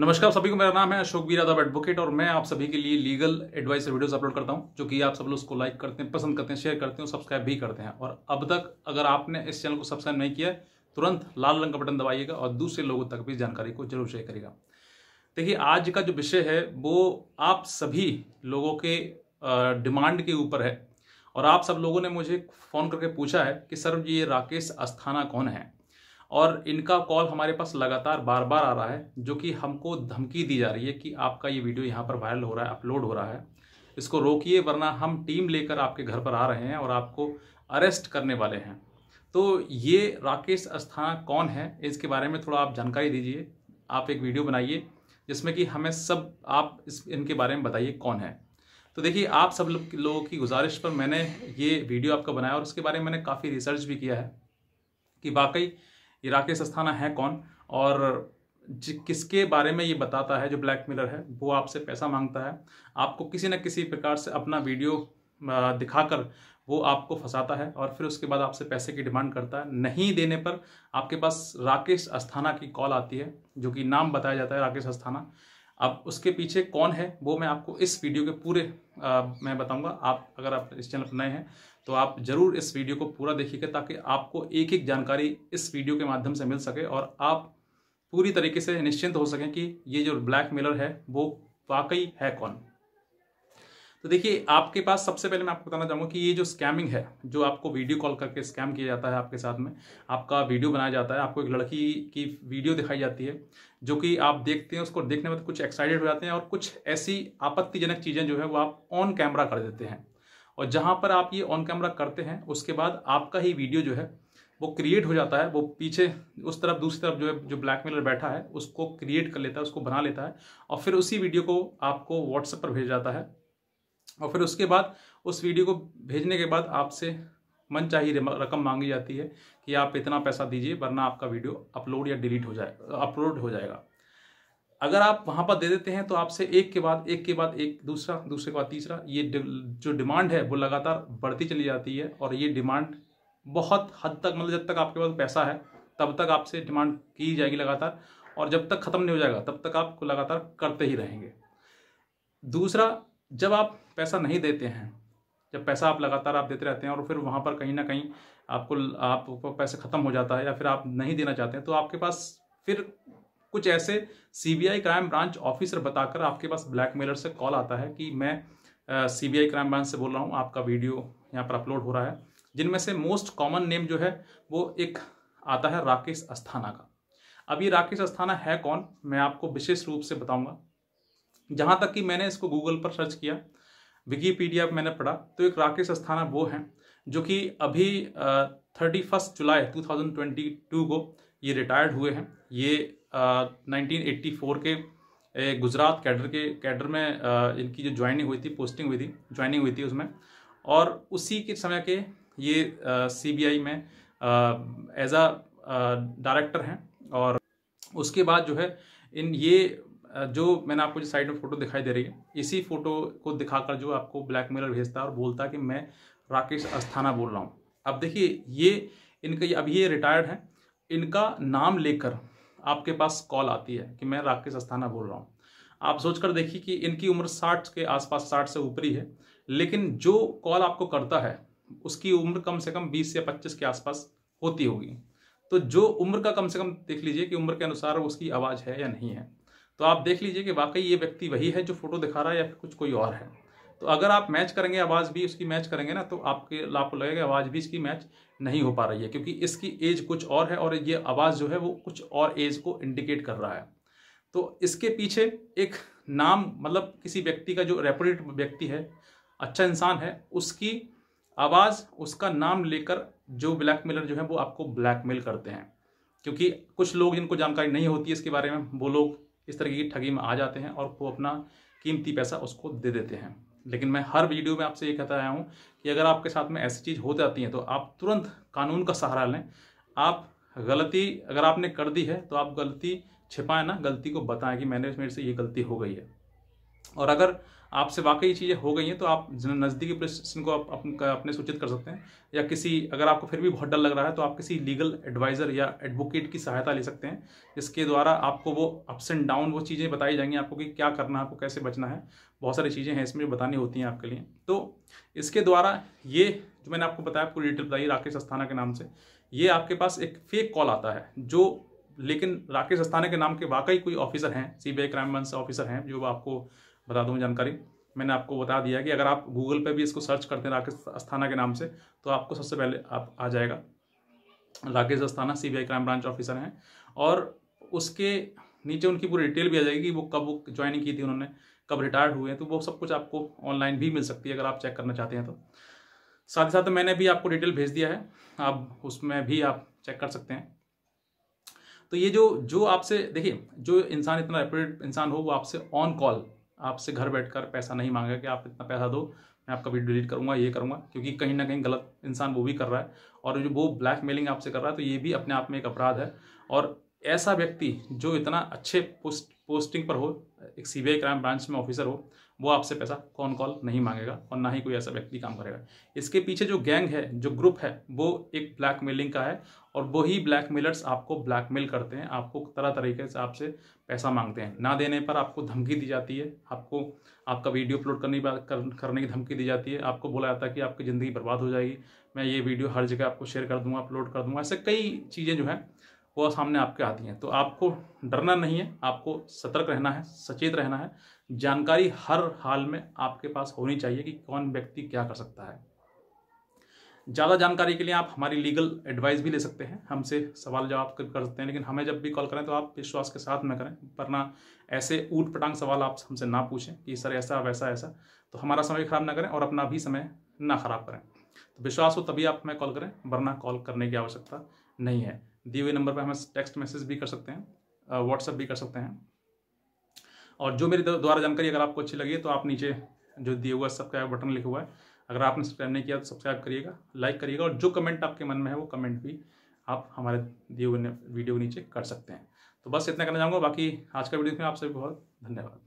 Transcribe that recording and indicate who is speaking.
Speaker 1: नमस्कार सभी को मेरा नाम है अशोक बीरा दब एडवोकेट और मैं आप सभी के लिए लीगल एडवाइस वीडियोस अपलोड करता हूं जो कि आप सब लोग उसको लाइक करते हैं पसंद करते हैं शेयर करते हैं सब्सक्राइब भी करते हैं और अब तक अगर आपने इस चैनल को सब्सक्राइब नहीं किया तुरंत लाल रंग का बटन दबाइएगा और दूसरे लोगों तक भी जानकारी को जरूर शेयर करेगा देखिए आज का जो विषय है वो आप सभी लोगों के डिमांड के ऊपर है और आप सब लोगों ने मुझे फ़ोन करके पूछा है कि सर ये राकेश अस्थाना कौन है और इनका कॉल हमारे पास लगातार बार बार आ रहा है जो कि हमको धमकी दी जा रही है कि आपका ये वीडियो यहाँ पर वायरल हो रहा है अपलोड हो रहा है इसको रोकिए वरना हम टीम लेकर आपके घर पर आ रहे हैं और आपको अरेस्ट करने वाले हैं तो ये राकेश अस्थाना कौन है इसके बारे में थोड़ा आप जानकारी दीजिए आप एक वीडियो बनाइए जिसमें कि हमें सब आप इस इनके बारे में बताइए कौन है तो देखिए आप सब लोगों की गुजारिश पर मैंने ये वीडियो आपका बनाया और उसके बारे में मैंने काफ़ी रिसर्च भी किया है कि वाकई ये राकेश अस्थाना है कौन और किसके बारे में ये बताता है जो ब्लैक मिलर है वो आपसे पैसा मांगता है आपको किसी न किसी प्रकार से अपना वीडियो दिखाकर वो आपको फंसाता है और फिर उसके बाद आपसे पैसे की डिमांड करता है नहीं देने पर आपके पास राकेश अस्थाना की कॉल आती है जो कि नाम बताया जाता है राकेश अस्थाना अब उसके पीछे कौन है वो मैं आपको इस वीडियो के पूरे आ, मैं बताऊंगा आप अगर आप इस चैनल पर नए हैं तो आप ज़रूर इस वीडियो को पूरा देखिएगा ताकि आपको एक एक जानकारी इस वीडियो के माध्यम से मिल सके और आप पूरी तरीके से निश्चिंत हो सकें कि ये जो ब्लैक है वो वाकई है कौन तो देखिए आपके पास सबसे पहले मैं आपको बताना चाहूँगा कि ये जो स्कैमिंग है जो आपको वीडियो कॉल करके स्कैम किया जाता है आपके साथ में आपका वीडियो बनाया जाता है आपको एक लड़की की वीडियो दिखाई जाती है जो कि आप देखते हैं उसको देखने में तो कुछ एक्साइटेड हो जाते हैं और कुछ ऐसी आपत्तिजनक चीज़ें जो है वो आप ऑन कैमरा कर देते हैं और जहाँ पर आप ये ऑन कैमरा करते हैं उसके बाद आपका ही वीडियो जो है वो क्रिएट हो जाता है वो पीछे उस तरफ दूसरी तरफ जो है जो ब्लैकमेलर बैठा है उसको क्रिएट कर लेता है उसको बना लेता है और फिर उसी वीडियो को आपको व्हाट्सएप पर भेज जाता है और फिर उसके बाद उस वीडियो को भेजने के बाद आपसे मन चाहिए रकम मांगी जाती है कि आप इतना पैसा दीजिए वरना आपका वीडियो अपलोड या डिलीट हो जाए अपलोड हो जाएगा अगर आप वहाँ पर दे देते हैं तो आपसे एक के बाद एक के बाद एक दूसरा दूसरे के बाद तीसरा ये जो डिमांड है वो लगातार बढ़ती चली जाती है और ये डिमांड बहुत हद तक मतलब जब तक आपके पास पैसा है तब तक आपसे डिमांड की जाएगी लगातार और जब तक ख़त्म नहीं हो जाएगा तब तक आप लगातार करते ही रहेंगे दूसरा जब आप पैसा नहीं देते हैं जब पैसा आप लगातार आप देते रहते हैं और फिर वहाँ पर कहीं ना कहीं आपको आपको पैसे ख़त्म हो जाता है या फिर आप नहीं देना चाहते हैं तो आपके पास फिर कुछ ऐसे सीबीआई क्राइम ब्रांच ऑफिसर बताकर आपके पास ब्लैकमेलर से कॉल आता है कि मैं सीबीआई क्राइम ब्रांच से बोल रहा हूँ आपका वीडियो यहाँ पर अपलोड हो रहा है जिनमें से मोस्ट कॉमन नेम जो है वो एक आता है राकेश अस्थाना का अब ये राकेश अस्थाना है कौन मैं आपको विशेष रूप से बताऊँगा जहाँ तक कि मैंने इसको गूगल पर सर्च किया विकीपीडिया मैंने पढ़ा तो एक राकेश अस्थाना वो हैं जो कि अभी थर्टी फर्स्ट जुलाई 2022 को ये रिटायर्ड हुए हैं ये आ, 1984 के गुजरात कैडर के कैडर में आ, इनकी जो ज्वाइनिंग हुई थी पोस्टिंग हुई थी ज्वाइनिंग हुई थी उसमें और उसी के समय के ये सीबीआई में एज अ डायरेक्टर हैं और उसके बाद जो है इन ये जो मैंने आपको जो साइड में फ़ोटो दिखाई दे रही है इसी फ़ोटो को दिखाकर जो आपको ब्लैक मेलर भेजता है और बोलता है कि मैं राकेश अस्थाना बोल रहा हूँ अब देखिए ये इनके अब ये रिटायर्ड हैं इनका नाम लेकर आपके पास कॉल आती है कि मैं राकेश अस्थाना बोल रहा हूँ आप सोचकर देखिए कि इनकी उम्र साठ के आसपास साठ से ऊपरी है लेकिन जो कॉल आपको करता है उसकी उम्र कम से कम बीस या पच्चीस के आसपास होती होगी तो जो उम्र का कम से कम देख लीजिए कि उम्र के अनुसार उसकी आवाज़ है या नहीं है तो आप देख लीजिए कि वाकई ये व्यक्ति वही है जो फोटो दिखा रहा है या फिर कुछ कोई और है तो अगर आप मैच करेंगे आवाज़ भी उसकी मैच करेंगे ना तो आपके आपको लगेगा आवाज़ भी इसकी मैच नहीं हो पा रही है क्योंकि इसकी एज कुछ और है और ये आवाज़ जो है वो कुछ और एज को इंडिकेट कर रहा है तो इसके पीछे एक नाम मतलब किसी व्यक्ति का जो रेपुटेड व्यक्ति है अच्छा इंसान है उसकी आवाज़ उसका नाम लेकर जो ब्लैकमेलर जो है वो आपको ब्लैकमेल करते हैं क्योंकि कुछ लोग इनको जानकारी नहीं होती है इसके बारे में वो लोग इस तरीके की ठगी में आ जाते हैं और वो अपना कीमती पैसा उसको दे देते हैं लेकिन मैं हर वीडियो में आपसे ये कहता आया हूँ कि अगर आपके साथ में ऐसी चीज़ हो जाती है तो आप तुरंत कानून का सहारा लें आप गलती अगर आपने कर दी है तो आप गलती छिपाएं ना गलती को बताएं कि मैंने मेरे से ये गलती हो गई है और अगर आपसे वाकई ये चीज़ें हो गई हैं तो आप नज़दीकी पुलिस स्टेशन को आप अपने, अपने सूचित कर सकते हैं या किसी अगर आपको फिर भी बहुत डर लग रहा है तो आप किसी लीगल एडवाइज़र या एडवोकेट की सहायता ले सकते हैं जिसके द्वारा आपको वो अप्स एंड डाउन वो चीज़ें बताई जाएंगी आपको कि क्या करना है आपको कैसे बचना है बहुत सारी चीज़ें हैं इसमें बतानी होती हैं आपके लिए तो इसके द्वारा ये जो मैंने आपको बताया पूरी डिटेल बताई राकेश अस्थाना के नाम से ये आपके पास एक फेक कॉल आता है जो लेकिन राकेश अस्थाना के नाम के वाकई कोई ऑफिसर हैं C B I crime branch officer हैं जो आपको बता दूँ जानकारी मैंने आपको बता दिया कि अगर आप गूगल पे भी इसको सर्च करते हैं राकेश अस्थाना के नाम से तो आपको सबसे पहले आप आ जाएगा Rakesh Asthana CBI crime branch officer हैं और उसके नीचे उनकी पूरी डिटेल भी आ जाएगी कि वो कब ज्वाइन ज्वाइनिंग की थी उन्होंने कब रिटायर्ड हुए हैं तो वो सब कुछ आपको ऑनलाइन भी मिल सकती है अगर आप चेक करना चाहते हैं तो साथ ही साथ मैंने भी आपको डिटेल भेज दिया है आप उसमें भी आप चेक कर सकते हैं तो ये जो जो आपसे देखिए जो इंसान इतना रेप्यूटेड इंसान हो वो आपसे ऑन कॉल आपसे घर बैठकर पैसा नहीं मांगेगा कि आप इतना पैसा दो मैं आपका वीडियो डिलीट करूँगा ये करूंगा क्योंकि कहीं ना कहीं गलत इंसान वो भी कर रहा है और जो वो ब्लैक मेलिंग आपसे कर रहा है तो ये भी अपने आप में एक अपराध है और ऐसा व्यक्ति जो इतना अच्छे पोस्ट पोस्टिंग पर हो एक सी क्राइम ब्रांच में ऑफिसर हो वो आपसे पैसा कौन कॉल नहीं मांगेगा और ना ही कोई ऐसा व्यक्ति काम करेगा इसके पीछे जो गैंग है जो ग्रुप है वो एक ब्लैकमेलिंग का है और वही ब्लैकमेलर्स आपको ब्लैकमेल करते हैं आपको तरह तरीके से आपसे पैसा मांगते हैं ना देने पर आपको धमकी दी जाती है आपको आपका वीडियो अपलोड करने करने की धमकी दी जाती है आपको बोला जाता है कि आपकी ज़िंदगी बर्बाद हो जाएगी मैं ये वीडियो हर जगह आपको शेयर कर दूँगा अपलोड कर दूँगा ऐसे कई चीज़ें जो हैं वो सामने आपके आती हैं तो आपको डरना नहीं है आपको सतर्क रहना है सचेत रहना है जानकारी हर हाल में आपके पास होनी चाहिए कि कौन व्यक्ति क्या कर सकता है ज़्यादा जानकारी के लिए आप हमारी लीगल एडवाइस भी ले सकते हैं हमसे सवाल जवाब कर सकते हैं लेकिन हमें जब भी कॉल करें तो आप विश्वास के साथ में करें वरना ऐसे ऊट पटांग सवाल आप हमसे ना पूछें कि सर ऐसा वैसा ऐसा तो हमारा समय ख़राब ना करें और अपना भी समय ना ख़राब करें तो विश्वास हो तभी आप हमें कॉल करें वरना कॉल करने की आवश्यकता नहीं है दिए हुए नंबर पर हमें टेक्स्ट मैसेज भी कर सकते हैं व्हाट्सअप भी कर सकते हैं और जो मेरी द्वारा जानकारी अगर आपको अच्छी लगी तो आप नीचे जो दिए हुआ सब्सक्राइब बटन लिखा हुआ है अगर आपने सब्सक्राइब नहीं किया तो सब्सक्राइब करिएगा लाइक करिएगा और जो कमेंट आपके मन में है वो कमेंट भी आप हमारे दिए हुए वीडियो नीचे कर सकते हैं तो बस इतना करना चाहूँगा बाकी आज का वीडियो में आप सभी बहुत धन्यवाद